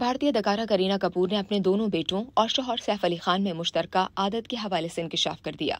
भारतीय अदकारा करीना कपूर ने अपने दोनों बेटों और शोहर सैफ अली खान में मुश्तर आदत के हवाले से इंकशाफ कर दिया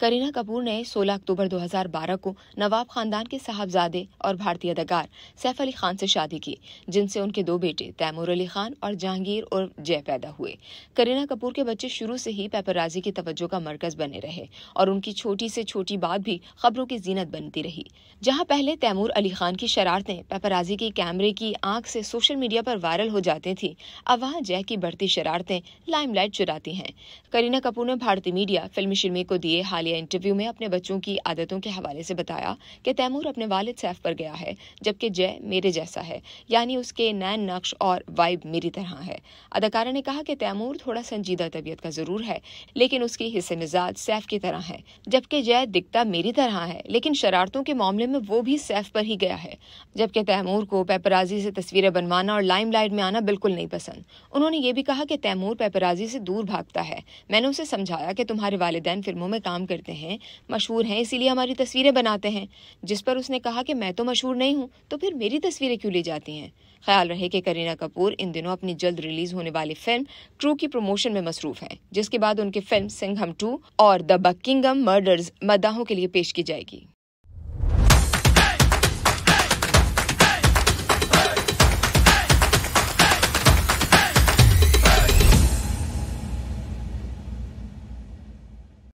करीना कपूर ने 16 अक्टूबर 2012 को नवाब खानदान के साहबजादे और भारतीय अदकार सैफ अली खान से शादी की जिनसे उनके दो बेटे तैमूर अली खान और जहांगीर और जय पैदा हुए करीना कपूर के बच्चे शुरू से ही पेपराजी की तवज्जो का मरकज बने रहे और उनकी छोटी से छोटी बात भी खबरों की जीनत बनती रही जहाँ पहले तैमूर अली खान की शरारतें पेपराजी के कैमरे की आंख से सोशल मीडिया पर वायरल हो जाते में थी अब वहां जय की बढ़ती शरारतें लाइमलाइट चुराती हैं करीना कपूर ने भारतीय मीडिया फिल्म शिरमी को दिए हालिया इंटरव्यू में अपने बच्चों की आदतों के हवाले से बताया कि तैमूर अपने वालिद सैफ पर गया है जबकि जय मेरे जैसा है यानी उसके नैन नक्श और वाइब मेरी तरह है अदाकारा ने कहा कि तैमूर थोड़ा संजीदा तबीयत का जरूर है लेकिन उसकी हिस्से मिजाज सैफ की तरह है जबकि जय दिखता मेरी तरह है लेकिन शरारतों के मामले में वो भी सैफ पर ही गया है जबकि तैमूर को पेपराजी से तस्वीरें बनवाना और लाइमलाइट में आना बिल्कुल बिल्कुल नहीं पसंद उन्होंने ये भी कहा कि तैमूर पेपराजी से दूर भागता है मैंने उसे समझाया कि तुम्हारे वालदेन फिल्मों में काम करते हैं मशहूर हैं इसीलिए हमारी तस्वीरें बनाते हैं जिस पर उसने कहा कि मैं तो मशहूर नहीं हूँ तो फिर मेरी तस्वीरें क्यों ली जाती हैं ख्याल रहे कि करीना कपूर इन दिनों अपनी जल्द रिलीज होने वाली फिल्म ट्रू की प्रमोशन में मसरूफ हैं जिसके बाद उनकी फिल्म सिंघम टू और द बकिंगम मर्डर्स मद्दाहों के लिए पेश की जाएगी